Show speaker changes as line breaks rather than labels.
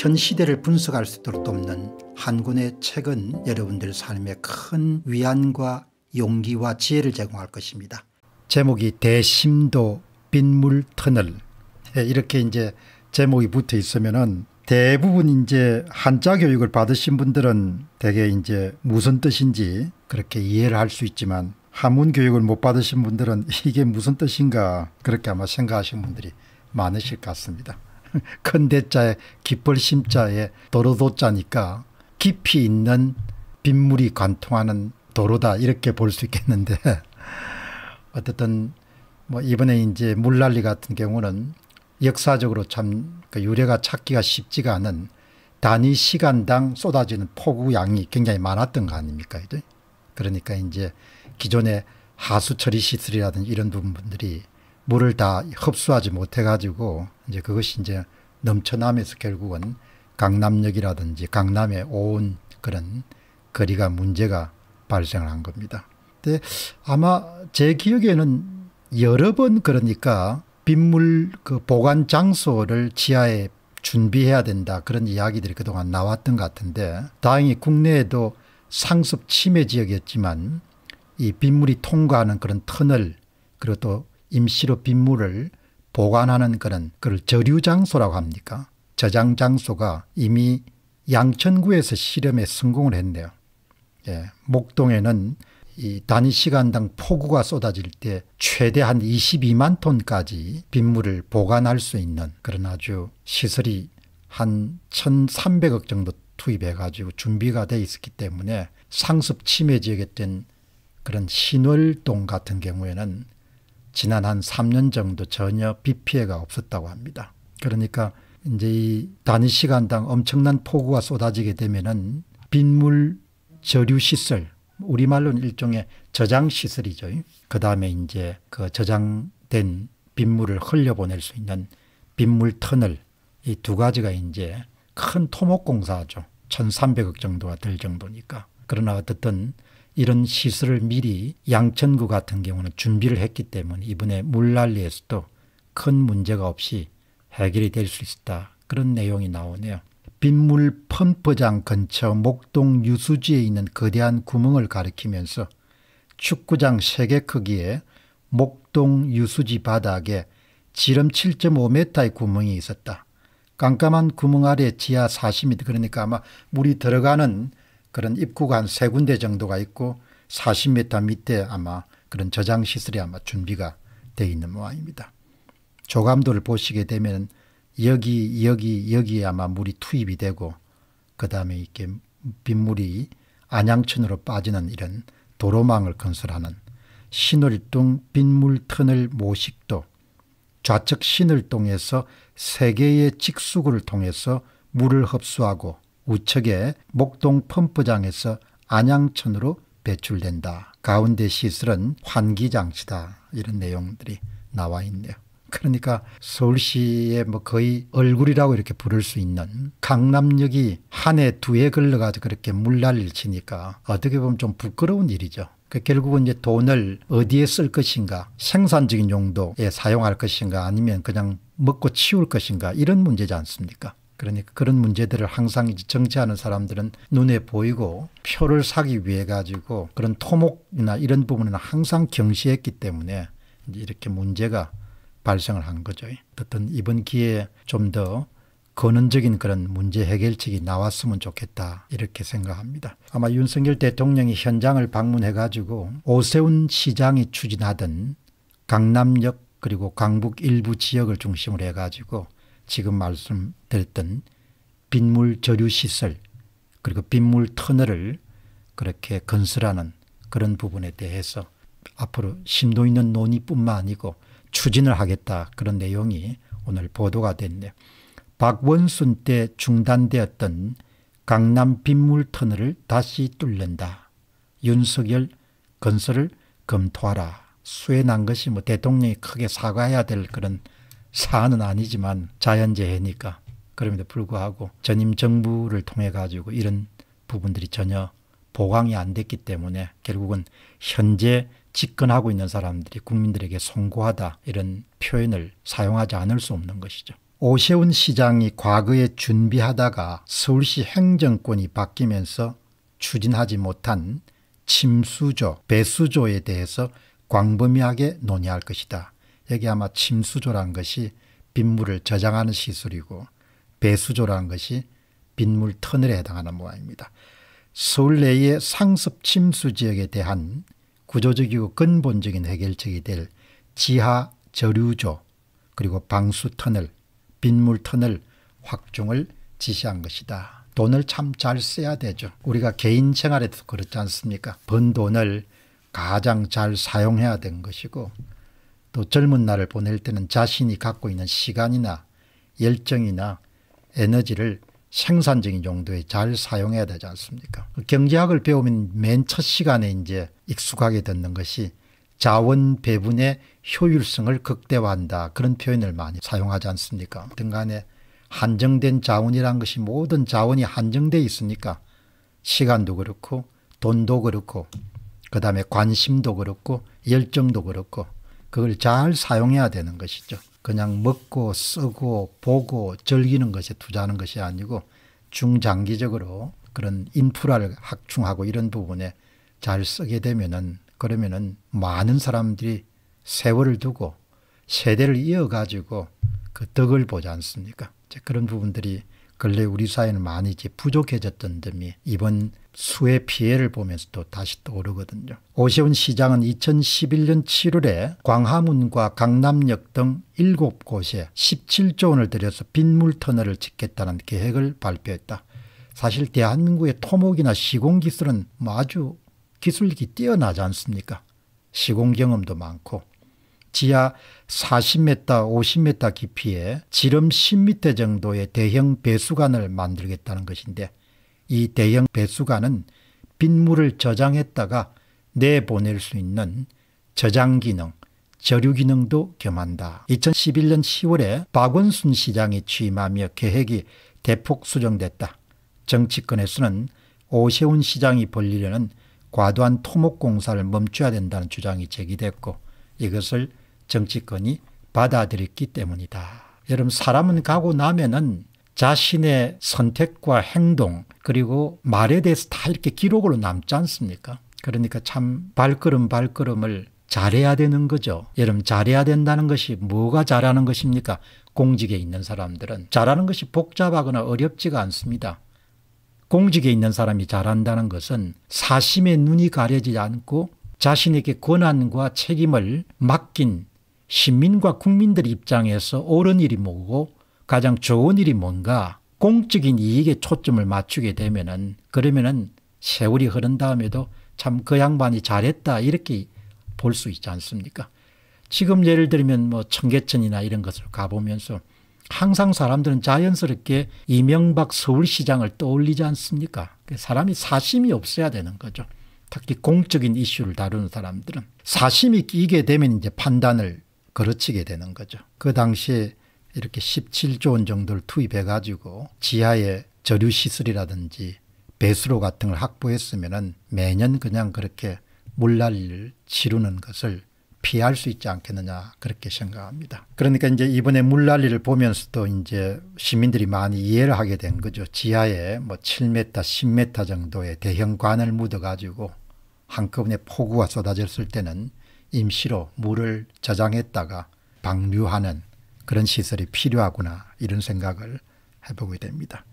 현 시대를 분석할 수 있도록 돕는 한 권의 책은 여러분들 삶에 큰 위안과 용기와 지혜를 제공할 것입니다. 제목이 대심도 빗물 터널 예, 이렇게 이제 제목이 붙어 있으면은 대부분 이제 한자 교육을 받으신 분들은 대개 이제 무슨 뜻인지 그렇게 이해를 할 수 있지만 한문 교육을 못 받으신 분들은 이게 무슨 뜻인가 그렇게 아마 생각하시는 분들이 많으실 것 같습니다. 큰 대자에 기쁠 심자에 도로도자니까 깊이 있는 빗물이 관통하는 도로다 이렇게 볼 수 있겠는데 어쨌든 뭐 이번에 이제 물난리 같은 경우는 역사적으로 참 그 유래가 찾기가 쉽지가 않은 단위 시간당 쏟아지는 폭우 양이 굉장히 많았던 거 아닙니까 이제 그러니까 이제 기존의 하수 처리 시설이라든지 이런 부분들이 물을 다 흡수하지 못해가지고 이제 그것이 이제 넘쳐나면서 결국은 강남역이라든지 강남에 온 그런 거리가 문제가 발생을 한 겁니다. 근데 아마 제 기억에는 여러 번 그러니까 빗물 그 보관 장소를 지하에 준비해야 된다 그런 이야기들이 그동안 나왔던 것 같은데 다행히 국내에도 상습 침해 지역이었지만 이 빗물이 통과하는 그런 터널 그리고 또 임시로 빗물을 보관하는 그런 그걸 저류 장소라고 합니까? 저장 장소가 이미 양천구에서 실험에 성공을 했네요. 예, 목동에는 이 단위 시간당 폭우가 쏟아질 때 최대 한 22만 톤까지 빗물을 보관할 수 있는 그런 아주 시설이 한 1,300억 정도 투입해 가지고 준비가 돼 있었기 때문에 상습 침해 지역에 된 그런 신월동 같은 경우에는 지난 한 3년 정도 전혀 비 피해가 없었다고 합니다. 그러니까 이제 이 단위 시간당 엄청난 폭우가 쏟아지게 되면은 빗물 저류 시설, 우리말로는 일종의 저장 시설이죠. 그 다음에 이제 그 저장된 빗물을 흘려보낼 수 있는 빗물 터널 이 두 가지가 이제 큰 토목 공사죠. 1,300억 정도가 될 정도니까. 그러나 어떻든 이런 시설을 미리 양천구 같은 경우는 준비를 했기 때문에 이번에 물난리에서도 큰 문제가 없이 해결이 될 수 있다. 그런 내용이 나오네요. 빗물 펌프장 근처 목동 유수지에 있는 거대한 구멍을 가리키면서 축구장 3개 크기의 목동 유수지 바닥에 지름 7.5m의 구멍이 있었다. 깜깜한 구멍 아래 지하 40m 그러니까 아마 물이 들어가는 그런 입구가 한세 군데 정도가 있고 40m 밑에 아마 그런 저장 시설이 아마 준비가 돼 있는 모양입니다. 조감도를 보시게 되면 여기 여기 여기에 아마 물이 투입이 되고 그 다음에 이렇게 빗물이 안양천으로 빠지는 이런 도로망을 건설하는 신월동 빗물 터널 모식도 좌측 신월동에서 세 개의 직수구를 통해서 물을 흡수하고 우측에 목동 펌프장에서 안양천으로 배출된다. 가운데 시설은 환기장치다. 이런 내용들이 나와 있네요. 그러니까 서울시의 뭐 거의 얼굴이라고 이렇게 부를 수 있는 강남역이 한 해 두 해 걸러가지고 그렇게 물난리를 치니까 어떻게 보면 좀 부끄러운 일이죠. 그 결국은 이제 돈을 어디에 쓸 것인가 생산적인 용도에 사용할 것인가 아니면 그냥 먹고 치울 것인가 이런 문제지 않습니까 그러니까 그런 문제들을 항상 정치하는 사람들은 눈에 보이고 표를 사기 위해 가지고 그런 토목이나 이런 부분은 항상 경시했기 때문에 이렇게 문제가 발생을 한 거죠. 어떤 이번 기회에 좀 더 근원적인 그런 문제 해결책이 나왔으면 좋겠다 이렇게 생각합니다. 아마 윤석열 대통령이 현장을 방문해 가지고 오세훈 시장이 추진하던 강남역 그리고 강북 일부 지역을 중심으로 해 가지고 지금 말씀드렸던 빗물 저류 시설 그리고 빗물 터널을 그렇게 건설하는 그런 부분에 대해서 앞으로 심도 있는 논의뿐만 아니고 추진을 하겠다 그런 내용이 오늘 보도가 됐네요. 박원순 때 중단되었던 강남 빗물 터널을 다시 뚫는다. 윤석열 건설을 검토하라. 수해난 것이 뭐 대통령이 크게 사과해야 될 그런 사안은 아니지만 자연재해니까 그럼에도 불구하고 전임 정부를 통해 가지고 이런 부분들이 전혀 보강이 안 됐기 때문에 결국은 현재 집권하고 있는 사람들이 국민들에게 송구하다 이런 표현을 사용하지 않을 수 없는 것이죠. 오세훈 시장이 과거에 준비하다가 서울시 행정권이 바뀌면서 추진하지 못한 침수조, 배수조에 대해서 광범위하게 논의할 것이다. 여기 아마 침수조란 것이 빗물을 저장하는 시술이고 배수조란 것이 빗물 터널에 해당하는 모양입니다. 서울 내의 상습 침수 지역에 대한 구조적이고 근본적인 해결책이 될 지하 저류조 그리고 방수 터널, 빗물 터널 확충을 지시한 것이다. 돈을 참 잘 써야 되죠. 우리가 개인 생활에도 그렇지 않습니까? 번 돈을 가장 잘 사용해야 된 것이고 또 젊은 날을 보낼 때는 자신이 갖고 있는 시간이나 열정이나 에너지를 생산적인 용도에 잘 사용해야 되지 않습니까? 그 경제학을 배우면 맨 첫 시간에 이제 익숙하게 듣는 것이 자원 배분의 효율성을 극대화한다. 그런 표현을 많이 사용하지 않습니까? 등간에 한정된 자원이란 것이 모든 자원이 한정돼 있으니까 시간도 그렇고 돈도 그렇고 그 다음에 관심도 그렇고 열정도 그렇고 그걸 잘 사용해야 되는 것이죠. 그냥 먹고 쓰고 보고 즐기는 것에 투자하는 것이 아니고 중장기적으로 그런 인프라를 확충하고 이런 부분에 잘 쓰게 되면은 그러면은 많은 사람들이 세월을 두고 세대를 이어가지고 그 덕을 보지 않습니까? 그런 부분들이 근래 우리 사회는 많이 이제 부족해졌던 점이 이번 수해 피해를 보면서 또 다시 떠오르거든요. 오세훈 시장은 2011년 7월에 광화문과 강남역 등 7곳에 17조 원을 들여서 빗물 터널을 짓겠다는 계획을 발표했다. 사실 대한민국의 토목이나 시공 기술은 뭐 아주 기술이 뛰어나지 않습니까? 시공 경험도 많고 지하 40m, 50m 깊이에 지름 10m 정도의 대형 배수관을 만들겠다는 것인데 이 대형 배수관은 빗물을 저장했다가 내보낼 수 있는 저장 기능, 저류 기능도 겸한다. 2011년 10월에 박원순 시장이 취임하며 계획이 대폭 수정됐다. 정치권에서는 오세훈 시장이 벌리려는 과도한 토목공사를 멈춰야 된다는 주장이 제기됐고 이것을 정치권이 받아들였기 때문이다. 여러분 사람은 가고 나면은 자신의 선택과 행동 그리고 말에 대해서 다 이렇게 기록으로 남지 않습니까? 그러니까 참 발걸음 발걸음을 잘해야 되는 거죠. 여러분 잘해야 된다는 것이 뭐가 잘하는 것입니까? 공직에 있는 사람들은 잘하는 것이 복잡하거나 어렵지가 않습니다. 공직에 있는 사람이 잘한다는 것은 사심의 눈이 가려지지 않고 자신에게 권한과 책임을 맡긴 시민과 국민들 입장에서 옳은 일이 뭐고 가장 좋은 일이 뭔가 공적인 이익에 초점을 맞추게 되면은 그러면은 세월이 흐른 다음에도 참 그 양반이 잘했다 이렇게 볼 수 있지 않습니까? 지금 예를 들면 뭐 청계천이나 이런 것을 가보면서 항상 사람들은 자연스럽게 이명박 서울시장을 떠올리지 않습니까? 그 사람이 사심이 없어야 되는 거죠. 특히 공적인 이슈를 다루는 사람들은 사심이 끼게 되면 이제 판단을 걸어치게 되는 거죠. 그 당시에 이렇게 17조 원 정도를 투입해 가지고 지하에 저류 시설이라든지 배수로 같은 걸 확보했으면은 매년 그냥 그렇게 물난리를 치르는 것을 피할 수 있지 않겠느냐 그렇게 생각합니다. 그러니까 이제 이번에 물난리를 보면서도 이제 시민들이 많이 이해를 하게 된 거죠. 지하에 뭐 7m, 10m 정도의 대형 관을 묻어 가지고 한꺼번에 폭우가 쏟아졌을 때는 임시로 물을 저장했다가 방류하는 그런 시설이 필요하구나 이런 생각을 해보게 됩니다.